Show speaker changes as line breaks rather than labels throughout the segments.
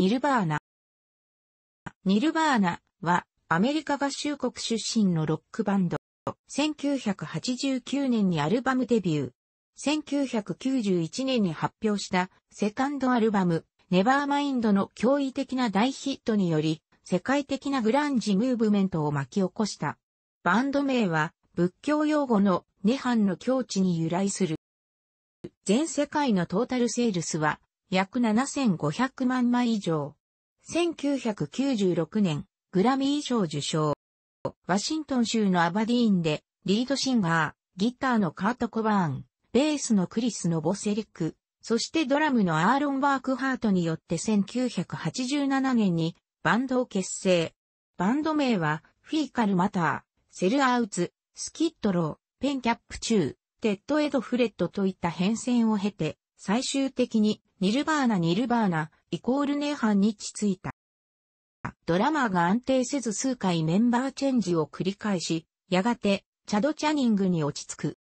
ニルバーナ。ニルバーナはアメリカ合衆国出身のロックバンド。1989年にアルバムデビュー。1991年に発表したセカンドアルバム、ネバーマインドの驚異的な大ヒットにより、世界的なグランジムーブメントを巻き起こした。バンド名は、仏教用語の涅槃の境地に由来する。全世界のトータルセールスは約7500万枚以上。1996年、グラミー賞受賞。ワシントン州のアバディーンで、リードシンガー、ギターのカート・コバーン、ベースのクリス・のボセリック、そしてドラムのアーロン・ワークハートによって1987年にバンドを結成。バンド名は、フィーカル・マター、セル・アウツ、スキットロー、ペンキャップ・チュー、テッド・エド・フレッドといった変遷を経て、最終的にニルバーナニルバーナ、イコールネーハンにちついた。ドラマーが安定せず数回メンバーチェンジを繰り返し、やがて、チャド・チャニングに落ち着く。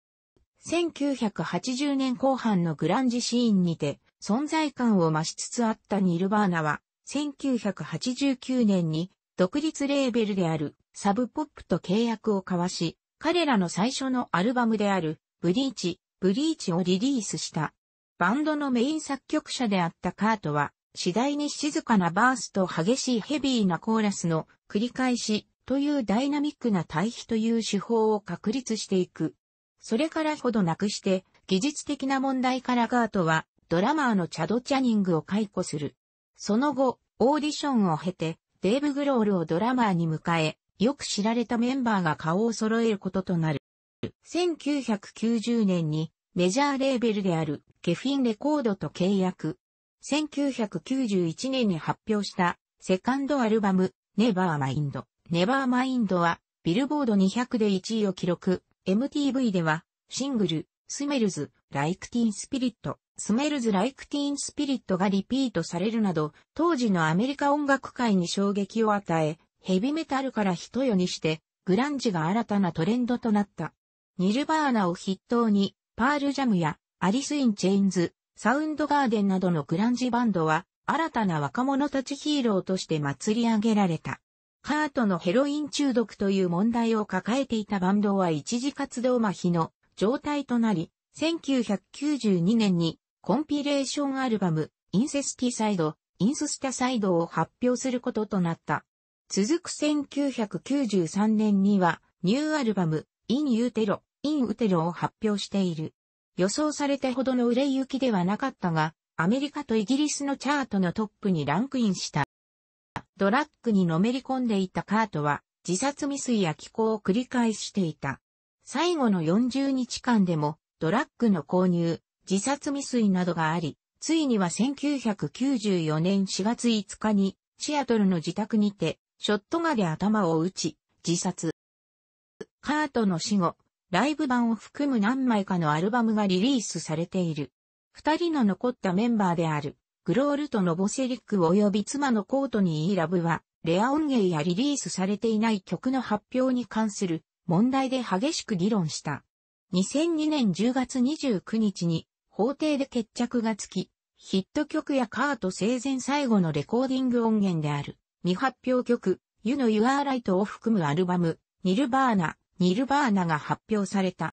1980年後半のグランジシーンにて、存在感を増しつつあったニルバーナは、1989年に、独立レーベルである、サブポップと契約を交わし、彼らの最初のアルバムである、ブリーチ、ブリーチをリリースした。バンドのメイン作曲者であったカートは、次第に静かなバースと激しいヘビーなコーラスの繰り返しというダイナミックな対比という手法を確立していく。それからほどなくして、技術的な問題からカートはドラマーのチャド・チャニングを解雇する。その後、オーディションを経て、デーブ・グロールをドラマーに迎え、よく知られたメンバーが顔を揃えることとなる。1990年にメジャーレーベルであるケフィンレコードと契約。1991年に発表したセカンドアルバム、ネバーマインド。ネバーマインドは、ビルボード200で1位を記録。MTV では、シングル、スメルズ、ライクティーンスピリット、スメルズ・ライクティーンスピリットがリピートされるなど、当時のアメリカ音楽界に衝撃を与え、ヘビメタルから一夜にして、グランジが新たなトレンドとなった。ニルバーナを筆頭に、パールジャムやアリス・イン・チェインズ、サウンドガーデンなどのグランジバンドは、新たな若者たちヒーローとして祭り上げられた。カートのヘロイン中毒という問題を抱えていたバンドは一時活動麻痺の状態となり、1992年にコンピレーションアルバム、インセスティサイド、インススタサイドを発表することとなった。続く1993年には、ニューアルバム、イン・ユーテロ、イン・ウテロを発表している。予想されたほどの売れ行きではなかったが、アメリカとイギリスのチャートのトップにランクインした。ドラッグにのめり込んでいたカートは、自殺未遂や気候を繰り返していた。最後の40日間でも、ドラッグの購入、自殺未遂などがあり、ついには1994年4月5日に、シアトルの自宅にて、ショットガで頭を打ち、自殺。カートの死後、ライブ版を含む何枚かのアルバムがリリースされている。二人の残ったメンバーである、グロールとノボセリック及び妻のコートニー・イラブは、レア音源やリリースされていない曲の発表に関する問題で激しく議論した。2002年10月29日に法廷で決着がつき、ヒット曲やカート生前最後のレコーディング音源である未発表曲、You の You Are Right を含むアルバム、ニルバーナ、ニルバーナが発表された。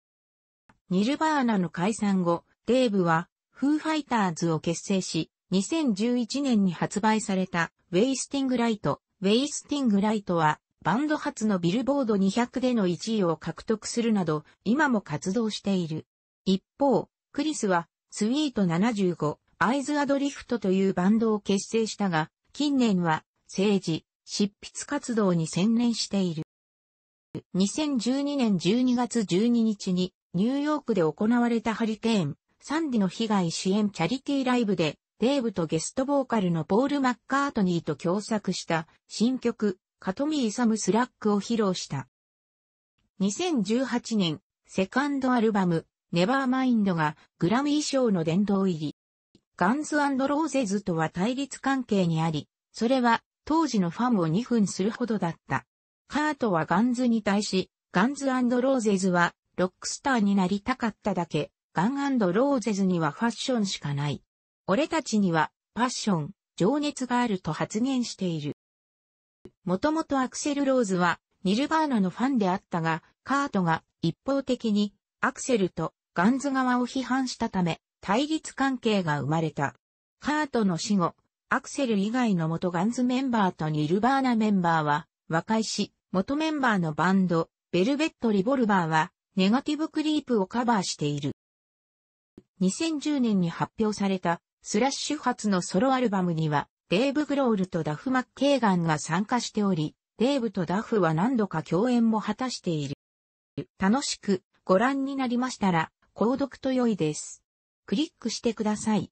ニルバーナの解散後、デーブは、フーファイターズを結成し、2011年に発売された、ウェイスティングライト。ウェイスティングライトは、バンド初のビルボード200での1位を獲得するなど、今も活動している。一方、クリスは、スウィート75、アイズ・アドリフトというバンドを結成したが、近年は、政治、執筆活動に専念している。2012年12月12日にニューヨークで行われたハリケーン、サンディの被害支援チャリティーライブで、デイブとゲストボーカルのポール・マッカートニーと共作した新曲、カトミー・サム・スラックを披露した。2018年、セカンドアルバム、ネバーマインドがグラミー賞の殿堂入り。ガンズローゼズとは対立関係にあり、それは当時のファンを2分するほどだった。カートはガンズに対し、ガンズローゼズはロックスターになりたかっただけ、ガンローゼズにはファッションしかない。俺たちにはパッション、情熱があると発言している。もともとアクセル・ローズはニルバーナのファンであったが、カートが一方的にアクセルとガンズ側を批判したため、対立関係が生まれた。カートの死後、アクセル以外の元ガンズメンバーとニルバーナメンバーは和解し、元メンバーのバンド、ベルベット・リボルバーは、ネガティブ・クリープをカバーしている。2010年に発表された、スラッシュ発のソロアルバムには、デーブ・グロールとダフ・マッケーガンが参加しており、デーブとダフは何度か共演も果たしている。楽しくご覧になりましたら、購読と良いです。クリックしてください。